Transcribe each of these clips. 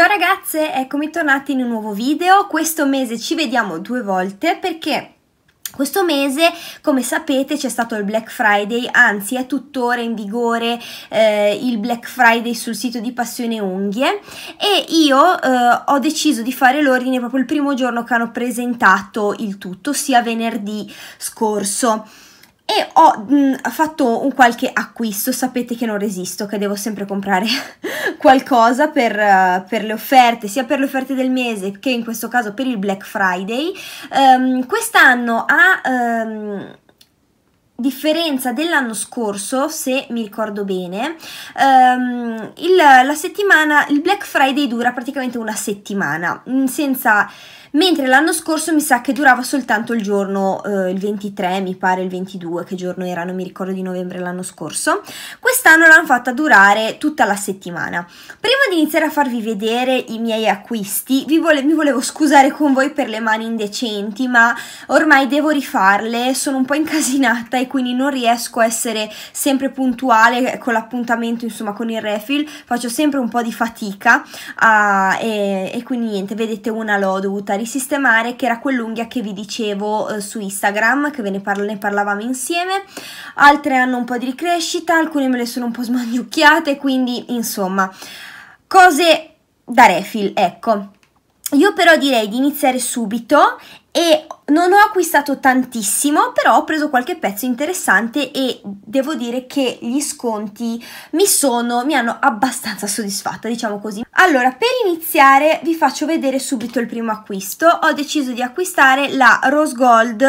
Ciao ragazze, eccomi tornati in un nuovo video. Questo mese ci vediamo due volte perché questo mese, come sapete, c'è stato il Black Friday, anzi è tuttora in vigore eh, il Black Friday sul sito di Passione Unghie e io eh, ho deciso di fare l'ordine proprio il primo giorno che hanno presentato il tutto, sia venerdì scorso e ho mh, mm, fatto un qualche acquisto, sapete che non resisto, che devo sempre comprare qualcosa per, uh, per, le offerte, sia per le offerte del mese che in questo caso per il Black Friday. Um, quest'anno a... Um, ehm, differenza dell'anno scorso, se mi ricordo bene, um, il, la settimana, il Black Friday dura praticamente una settimana, mm, senza mentre l'anno scorso mi sa che durava soltanto il giorno, eh, il 23 mi pare, il 22 che giorno era, non mi ricordo di novembre l'anno scorso, quest'anno l'hanno fatta durare tutta la settimana. Prima di iniziare a farvi vedere i miei acquisti, vi vole mi volevo scusare con voi per le mani indecenti, ma ormai devo rifarle, sono un po' incasinata e quindi non riesco a essere sempre puntuale con l'appuntamento, insomma con il refill, faccio sempre un po' di fatica uh, e, e quindi niente, vedete una l'ho dovuta risistemare che era quell'unghia che vi dicevo eh, su Instagram che ve ne, parla, ne, parlavamo insieme altre hanno un po' di ricrescita alcune me le sono un po' smangiucchiate quindi insomma cose da refill ecco io però direi di iniziare subito e non ho acquistato tantissimo, però ho preso qualche pezzo interessante e devo dire che gli sconti mi sono, mi hanno abbastanza soddisfatta, diciamo così. Allora, per iniziare vi faccio vedere subito il primo acquisto. Ho deciso di acquistare la Rose Gold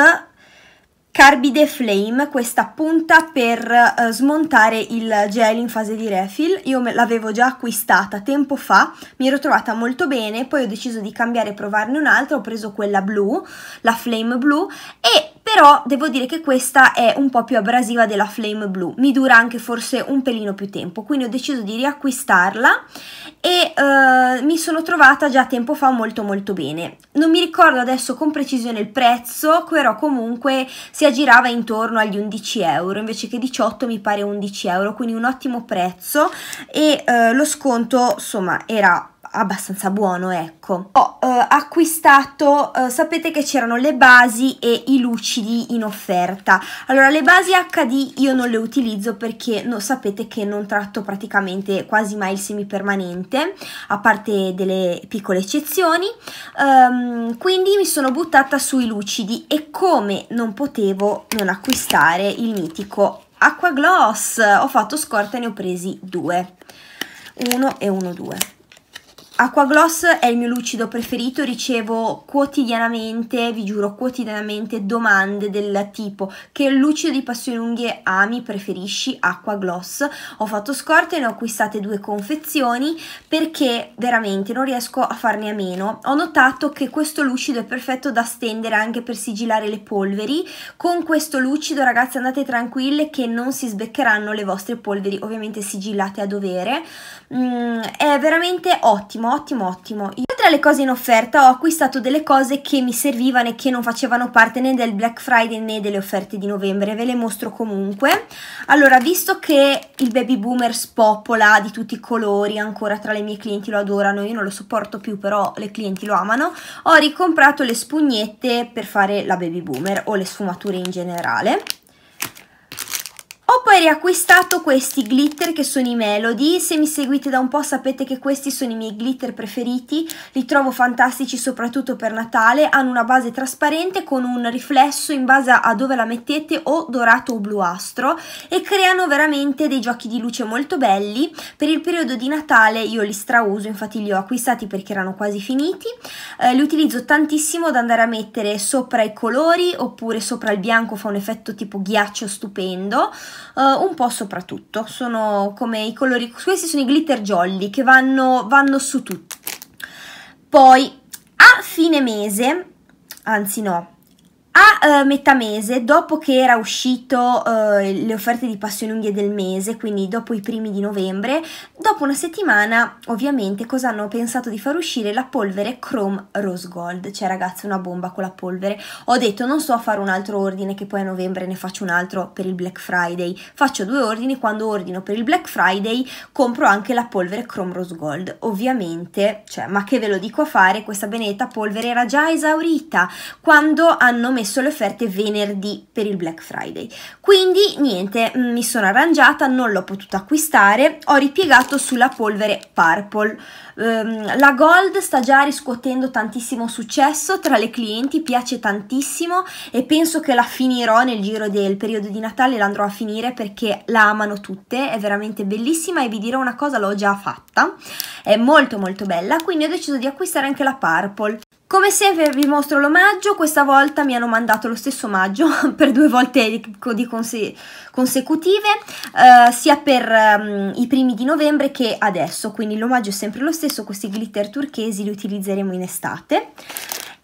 Carbide Flame, questa punta per eh, smontare il gel in fase di refill, io l'avevo già acquistata tempo fa, mi ero trovata molto bene, poi ho deciso di cambiare e provarne un'altra, ho preso quella blu, la Flame Blu e però devo dire che questa è un po' più abrasiva della Flame Blue, mi dura anche forse un pelino più tempo, quindi ho deciso di riacquistarla e eh, mi sono trovata già tempo fa molto molto bene. Non mi ricordo adesso con precisione il prezzo, però comunque si aggirava intorno agli 11 euro, invece che 18 mi pare 11 euro, quindi un ottimo prezzo e eh, lo sconto insomma era abbastanza buono, ecco. Ho eh, acquistato, eh, sapete che c'erano le basi e i lucidi in offerta. Allora, le basi HD io non le utilizzo perché no, sapete che non tratto praticamente quasi mai il semipermanente, a parte delle piccole eccezioni. Um, quindi mi sono buttata sui lucidi e come non potevo non acquistare il mitico Acqua Gloss. Ho fatto scorta e ne ho presi due. Uno e uno due. Aquagloss è il mio lucido preferito, ricevo quotidianamente, vi giuro quotidianamente, domande del tipo che lucido di passione unghie ami, preferisci Aquagloss? Ho fatto scorte, ne ho acquistate due confezioni perché veramente non riesco a farne a meno. Ho notato che questo lucido è perfetto da stendere anche per sigillare le polveri, con questo lucido ragazzi andate tranquille che non si sbeccheranno le vostre polveri, ovviamente sigillate a dovere, mm, è veramente ottimo ottimo, ottimo, ottimo. Io tra le cose in offerta ho acquistato delle cose che mi servivano e che non facevano parte né del Black Friday né delle offerte di novembre, ve le mostro comunque. Allora, visto che il baby boomer spopola di tutti i colori, ancora tra le mie clienti lo adorano, io non lo sopporto più, però le clienti lo amano, ho ricomprato le spugnette per fare la baby boomer o le sfumature in generale. Ho poi riacquistato questi glitter che sono i Melody, se mi seguite da un po' sapete che questi sono i miei glitter preferiti, li trovo fantastici soprattutto per Natale, hanno una base trasparente con un riflesso in base a dove la mettete o dorato o bluastro e creano veramente dei giochi di luce molto belli, per il periodo di Natale io li strauso, infatti li ho acquistati perché erano quasi finiti, eh, li utilizzo tantissimo da andare a mettere sopra i colori oppure sopra il bianco fa un effetto tipo ghiaccio stupendo, uh, un po' soprattutto. Sono come i colori, questi sono i glitter jolly che vanno, vanno su tutti. Poi a fine mese, anzi no, a eh, metà mese, dopo che era uscito uh, le offerte di passione unghie del mese, quindi dopo i primi di novembre, dopo una settimana, ovviamente, cosa hanno pensato di far uscire? La polvere Chrome Rose Gold. Cioè, ragazzi, una bomba con la polvere. Ho detto, non so fare un altro ordine, che poi a novembre ne faccio un altro per il Black Friday. Faccio due ordini, quando ordino per il Black Friday compro anche la polvere Chrome Rose Gold. Ovviamente, cioè, ma che ve lo dico a fare, questa benedetta polvere era già esaurita. Quando hanno messo le le offerte venerdì per il Black Friday. Quindi niente, mm, mi sono arrangiata, non l'ho potuta acquistare, ho ripiegato sulla polvere Purple. Um, la Gold sta già riscuotendo tantissimo successo tra le clienti, piace tantissimo e penso che la finirò nel giro del periodo di Natale, l'andrò a finire perché la amano tutte, è veramente bellissima e vi dirò una cosa, l'ho già fatta, è molto molto bella, quindi ho deciso di acquistare anche la Purple. Come sempre vi mostro l'omaggio, questa volta mi hanno mandato lo stesso omaggio per due volte di, di conse consecutive, eh, sia per um, i primi di novembre che adesso, quindi l'omaggio è sempre lo stesso, questi glitter turchesi li utilizzeremo in estate.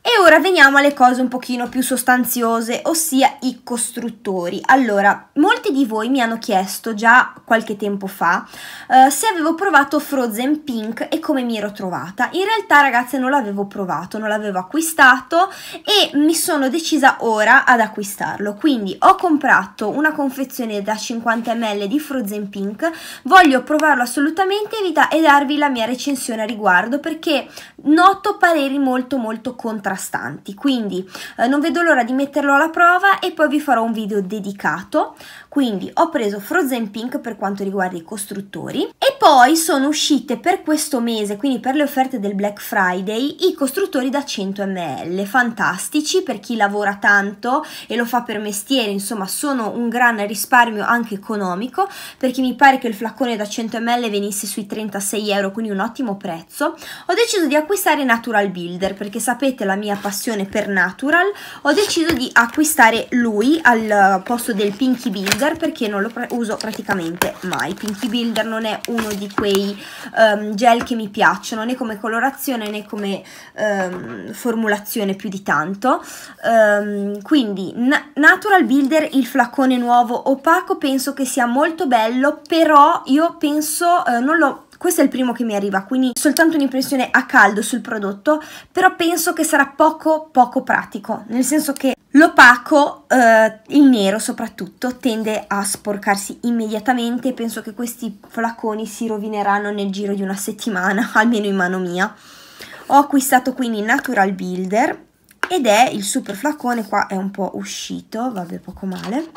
E ora veniamo alle cose un pochino più sostanziose, ossia i costruttori. Allora, molti di voi mi hanno chiesto già qualche tempo fa eh, se avevo provato Frozen Pink e come mi ero trovata. In realtà, ragazze, non l'avevo provato, non l'avevo acquistato e mi sono decisa ora ad acquistarlo. Quindi ho comprato una confezione da 50 ml di Frozen Pink, voglio provarlo assolutamente e darvi la mia recensione a riguardo perché noto pareri molto molto contrastanti contrastanti. Quindi eh, non vedo l'ora di metterlo alla prova e poi vi farò un video dedicato. Quindi ho preso Frozen Pink per quanto riguarda i costruttori e poi sono uscite per questo mese, quindi per le offerte del Black Friday, i costruttori da 100 ml, fantastici per chi lavora tanto e lo fa per mestiere, insomma sono un gran risparmio anche economico perché mi pare che il flaccone da 100 ml venisse sui 36 euro, quindi un ottimo prezzo. Ho deciso di acquistare Natural Builder perché sapete la mia mia passione per natural, ho deciso di acquistare lui al posto del Pinky Builder perché non lo pr uso praticamente mai. Pinky Builder non è uno di quei um, gel che mi piacciono né come colorazione né come um, formulazione più di tanto. Um, quindi na Natural Builder, il flaccone nuovo opaco, penso che sia molto bello, però io penso, eh, non l'ho questo è il primo che mi arriva, quindi soltanto un'impressione a caldo sul prodotto, però penso che sarà poco poco pratico, nel senso che l'opaco, eh, il nero soprattutto, tende a sporcarsi immediatamente penso che questi flaconi si rovineranno nel giro di una settimana, almeno in mano mia. Ho acquistato quindi Natural Builder ed è il super flacone, qua è un po' uscito, vabbè poco male,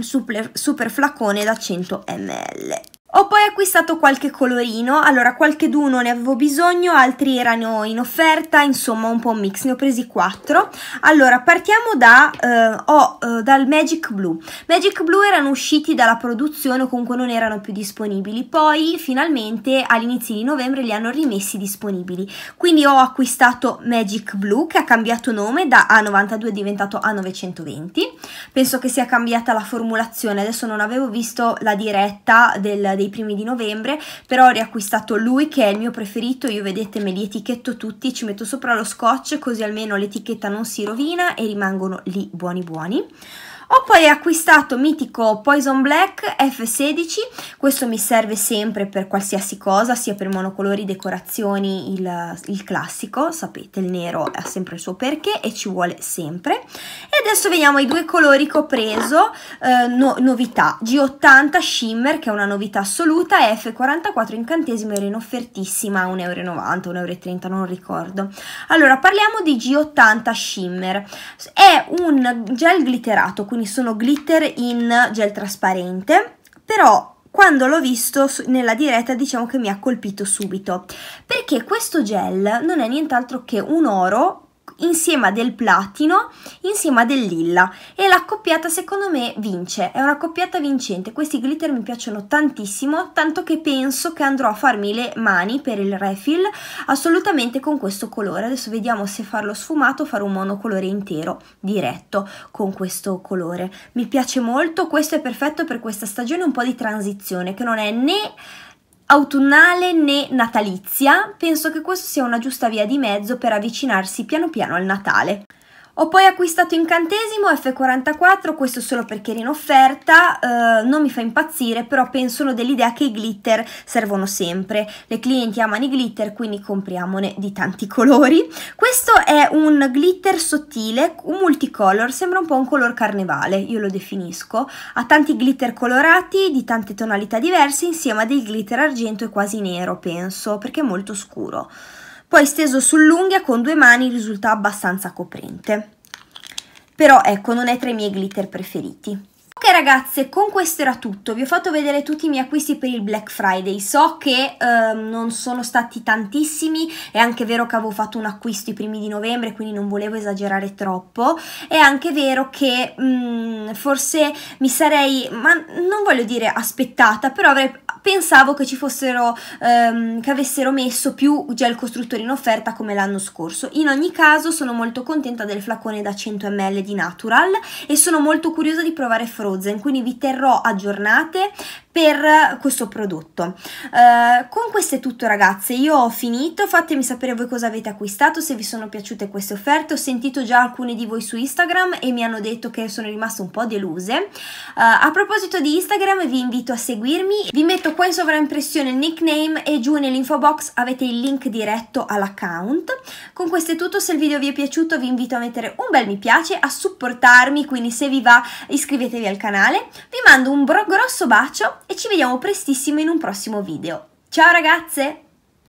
super, super flacone da 100 ml. Ho poi acquistato qualche colorino, allora qualche d'uno ne avevo bisogno, altri erano in offerta, insomma un po' un mix, ne ho presi 4. Allora partiamo da, eh, oh, eh, dal Magic Blue. Magic Blue erano usciti dalla produzione comunque non erano più disponibili, poi finalmente all'inizio di novembre li hanno rimessi disponibili. Quindi ho acquistato Magic Blue che ha cambiato nome da A92 è diventato A920, penso che sia cambiata la formulazione, adesso non avevo visto la diretta del dei primi di novembre, però ho riacquistato lui che è il mio preferito, io vedete me li etichetto tutti, ci metto sopra lo scotch così almeno l'etichetta non si rovina e rimangono lì buoni buoni. Ho poi acquistato mitico Poison Black F16, questo mi serve sempre per qualsiasi cosa, sia per monocolori, decorazioni, il, il classico, sapete il nero ha sempre il suo perché e ci vuole sempre. E adesso veniamo ai due colori che ho preso, eh, no, novità, G80 Shimmer che è una novità assoluta e F44 incantesimo era in offertissima 1,90 euro, 1,30 euro, non ricordo. Allora parliamo di G80 Shimmer, è un gel glitterato, quindi quindi sono glitter in gel trasparente, però quando l'ho visto nella diretta diciamo che mi ha colpito subito, perché questo gel non è nient'altro che un oro insieme a del platino, insieme a del lilla e l'accoppiata secondo me vince, è una coppiata vincente. Questi glitter mi piacciono tantissimo, tanto che penso che andrò a farmi le mani per il refill assolutamente con questo colore. Adesso vediamo se farlo sfumato o fare un monocolore intero diretto con questo colore. Mi piace molto, questo è perfetto per questa stagione un po' di transizione che non è né autunnale né natalizia, penso che questa sia una giusta via di mezzo per avvicinarsi piano piano al Natale. Ho poi acquistato Incantesimo F44, questo solo perché era in offerta, eh, non mi fa impazzire, però penso dell'idea che i glitter servono sempre. Le clienti amano i glitter, quindi compriamone di tanti colori. Questo è un glitter sottile, un multicolor, sembra un po' un color carnevale, io lo definisco. Ha tanti glitter colorati, di tante tonalità diverse, insieme a dei glitter argento e quasi nero, penso, perché è molto scuro poi steso sull'unghia con due mani risulta abbastanza coprente. Però ecco, non è tra i miei glitter preferiti. Ok ragazze, con questo era tutto, vi ho fatto vedere tutti i miei acquisti per il Black Friday, so che ehm, non sono stati tantissimi, è anche vero che avevo fatto un acquisto i primi di novembre, quindi non volevo esagerare troppo, è anche vero che mh, mm, forse mi sarei, ma non voglio dire aspettata, però avrei pensavo che ci fossero, ehm, che avessero messo più gel costruttore in offerta come l'anno scorso. In ogni caso sono molto contenta del flacone da 100 ml di Natural e sono molto curiosa di provare Frozen, quindi vi terrò aggiornate per questo prodotto. Uh, con questo è tutto ragazze, io ho finito, fatemi sapere voi cosa avete acquistato, se vi sono piaciute queste offerte, ho sentito già alcune di voi su Instagram e mi hanno detto che sono rimaste un po' deluse. Uh, a proposito di Instagram vi invito a seguirmi, vi metto qua in sovraimpressione il nickname e giù nell'info box avete il link diretto all'account. Con questo è tutto, se il video vi è piaciuto vi invito a mettere un bel mi piace, a supportarmi, quindi se vi va iscrivetevi al canale. Vi mando un grosso bacio e ci vediamo prestissimo in un prossimo video. Ciao ragazze!